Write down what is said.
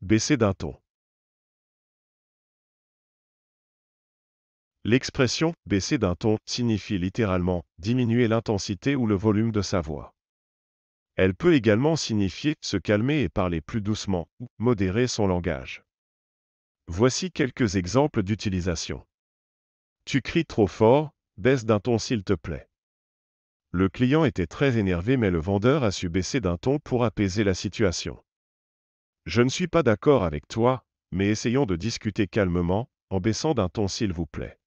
baisser d'un ton. L'expression baisser d'un ton signifie littéralement diminuer l'intensité ou le volume de sa voix. Elle peut également signifier se calmer et parler plus doucement ou modérer son langage. Voici quelques exemples d'utilisation. Tu cries trop fort, baisse d'un ton s'il te plaît. Le client était très énervé mais le vendeur a su baisser d'un ton pour apaiser la situation. Je ne suis pas d'accord avec toi, mais essayons de discuter calmement, en baissant d'un ton s'il vous plaît.